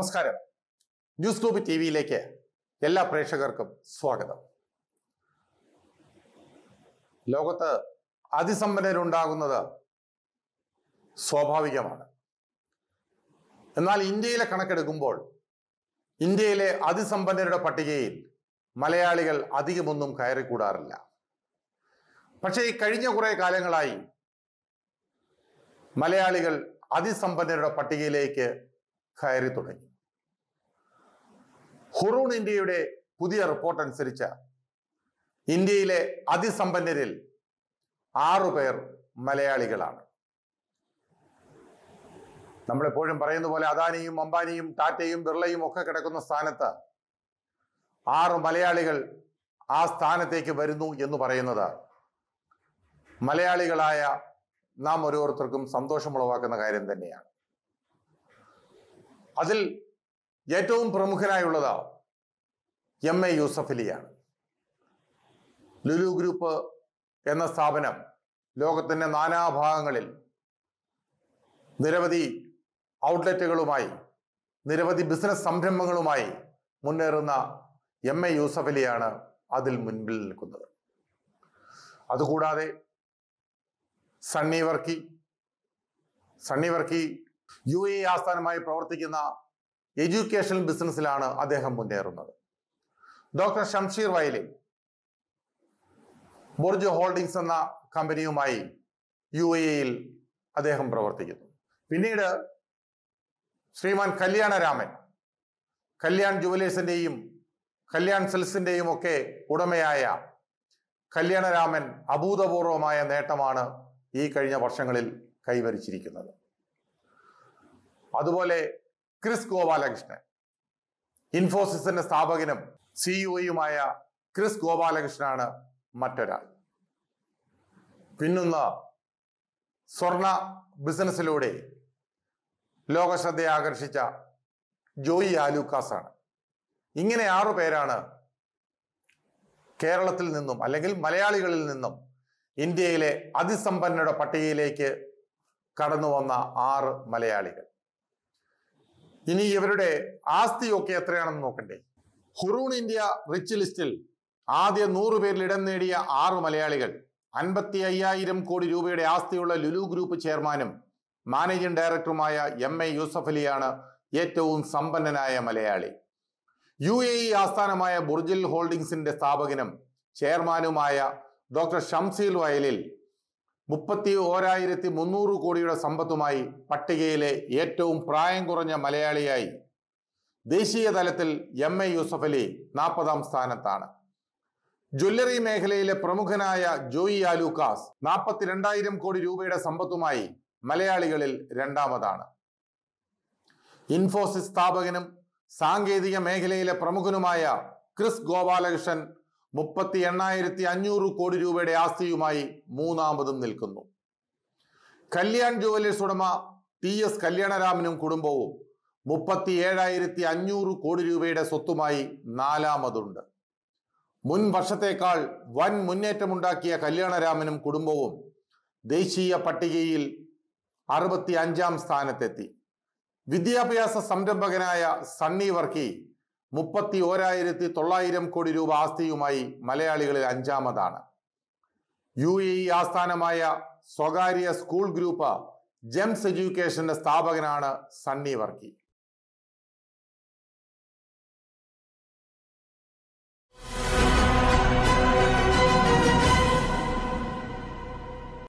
നമസ്കാരം news globe T വിയിലേക്ക് എല്ലാ പ്രേക്ഷകർക്കും സ്വാഗതം ലോകത്ത് അതിസമ്പന്നരുണ്ടാകുന്നത് സ്വാഭാവികമാണ് എന്നാൽ ഇന്ത്യയിലെ കണക്കെടുക്കുമ്പോൾ ഇന്ത്യയിലെ അതിസമ്പന്നരുടെ പട്ടികയിൽ മലയാളികൾ അധികമൊന്നും കയറിക്കൂടാറില്ല പക്ഷേ ഈ കഴിഞ്ഞ കുറേ കാലങ്ങളായി മലയാളികൾ അതിസമ്പന്നരുടെ പട്ടികയിലേക്ക് കയറി തുടങ്ങി ഹുറൂൺ ഇന്ത്യയുടെ പുതിയ റിപ്പോർട്ട് അനുസരിച്ച് ഇന്ത്യയിലെ അതിസമ്പന്നരിൽ ആറുപേർ മലയാളികളാണ് നമ്മളെപ്പോഴും പറയുന്ന പോലെ അദാനിയും അംബാനിയും ടാറ്റയും ബിർളയും ഒക്കെ കിടക്കുന്ന സ്ഥാനത്ത് ആറ് മലയാളികൾ ആ സ്ഥാനത്തേക്ക് വരുന്നു എന്ന് പറയുന്നത് മലയാളികളായ നാം ഓരോരുത്തർക്കും സന്തോഷമുളവാക്കുന്ന കാര്യം തന്നെയാണ് അതിൽ ഏറ്റവും പ്രമുഖനായുള്ളത് എം എ യൂസഫലിയാണ് ലുലു ഗ്രൂപ്പ് എന്ന സ്ഥാപനം ലോകത്തിൻ്റെ നാനാഭാഗങ്ങളിൽ നിരവധി ഔട്ട്ലെറ്റുകളുമായി നിരവധി ബിസിനസ് സംരംഭങ്ങളുമായി മുന്നേറുന്ന എം എ യൂസഫലിയാണ് അതിൽ മുൻപിൽ നിൽക്കുന്നത് അതുകൂടാതെ സണ്ണി വർക്കി സണ്ണി വർക്കി യു എ ആസ്ഥാനമായി പ്രവർത്തിക്കുന്ന എഡ്യൂക്കേഷൻ ബിസിനസ്സിലാണ് അദ്ദേഹം മുന്നേറുന്നത് doctor Shamsheer Vayali Burjeel holdings എന്ന കമ്പനിയുമായി യു എ യിൽ അദ്ദേഹം പ്രവർത്തിക്കുന്നു പിന്നീട് ശ്രീമാൻ കല്യാണരാമൻ കല്യാൺ ജുവലേഴ്സിന്റെയും കല്യാൺ സെൽസിന്റെയും ഒക്കെ ഉടമയായ കല്യാണരാമൻ അഭൂതപൂർവമായ നേട്ടമാണ് ഈ കഴിഞ്ഞ വർഷങ്ങളിൽ കൈവരിച്ചിരിക്കുന്നത് അതുപോലെ ക്രിസ് ഗോപാലകൃഷ്ണൻ ഇൻഫോസിസിന്റെ സ്ഥാപകനും സിഇഒയുമായ e ക്രിസ് ഗോപാലകൃഷ്ണനാണ് മറ്റൊരാൾ പിന്നൊന്ന് സ്വർണ ബിസിനസ്സിലൂടെ ലോകശ്രദ്ധയെ ആകർഷിച്ച ജോയി ആലൂക്കാസ് ആണ് ഇങ്ങനെ ആറു പേരാണ് കേരളത്തിൽ നിന്നും അല്ലെങ്കിൽ മലയാളികളിൽ നിന്നും ഇന്ത്യയിലെ അതിസമ്പന്നരുടെ പട്ടികയിലേക്ക് കടന്നു വന്ന ആറ് മലയാളികൾ ഇനി ഇവരുടെ ആസ്തിയൊക്കെ എത്രയാണെന്ന് നോക്കണ്ടേ ഹുറൂൺ ഇന്ത്യ റിച്ച് ലിസ്റ്റിൽ ആദ്യ നൂറ് പേരിൽ ഇടം നേടിയ ആറ് മലയാളികൾ അൻപത്തി അയ്യായിരം കോടി രൂപയുടെ ആസ്തിയുള്ള ലുലു ഗ്രൂപ്പ് ചെയർമാനും മാനേജിംഗ് ഡയറക്ടറുമായ എം എ യൂസഫ് അലിയാണ് ഏറ്റവും സമ്പന്നനായ മലയാളി യു എ ഇ ആസ്ഥാനമായ ബുർജിൽ ഹോൾഡിംഗ്സിന്റെ സ്ഥാപകനും ചെയർമാനുമായ ഡോക്ടർ ഷംസീൽ വയലിൽ മുപ്പത്തി ഓരായിരത്തി മുന്നൂറ് കോടിയുടെ സമ്പത്തുമായി പട്ടികയിലെ ഏറ്റവും പ്രായം കുറഞ്ഞ മലയാളിയായി ദേശീയ തലത്തിൽ എം എ യൂസഫ് അലി നാൽപ്പതാം സ്ഥാനത്താണ് ജ്വല്ലറി മേഖലയിലെ പ്രമുഖനായ ജോയി ആലൂക്കാസ് നാൽപ്പത്തിരണ്ടായിരം കോടി രൂപയുടെ സമ്പത്തുമായി മലയാളികളിൽ രണ്ടാമതാണ് ഇൻഫോസിസ് സ്ഥാപകനും സാങ്കേതിക മേഖലയിലെ പ്രമുഖനുമായ ക്രിസ് ഗോപാലകൃഷ്ണൻ മുപ്പത്തി എണ്ണായിരത്തി അഞ്ഞൂറ് കോടി രൂപയുടെ ആസ്തിയുമായി മൂന്നാമതും നിൽക്കുന്നു കല്യാൺ ജുവലേഴ്സ് ഉടമ ടി എസ് കല്യാണരാമനും കുടുംബവും മുപ്പത്തി ഏഴായിരത്തി അഞ്ഞൂറ് കോടി രൂപയുടെ സ്വത്തുമായി നാലാമതുണ്ട് മുൻ വർഷത്തേക്കാൾ വൻ മുന്നേറ്റമുണ്ടാക്കിയ കല്യാണരാമനും കുടുംബവും ദേശീയ പട്ടികയിൽ അറുപത്തി അഞ്ചാം സ്ഥാനത്തെത്തി വിദ്യാഭ്യാസ സംരംഭകനായ സണ്ണി വർക്കി മുപ്പത്തി ഓരായിരത്തി തൊള്ളായിരം കോടി രൂപ ആസ്തിയുമായി മലയാളികളിൽ അഞ്ചാമതാണ് യു എ ഇ ആസ്ഥാനമായ സ്വകാര്യ സ്കൂൾ ഗ്രൂപ്പ് ജെംസ് എഡ്യൂക്കേഷന്റെ സ്ഥാപകനാണ് സണ്ണി വർക്കി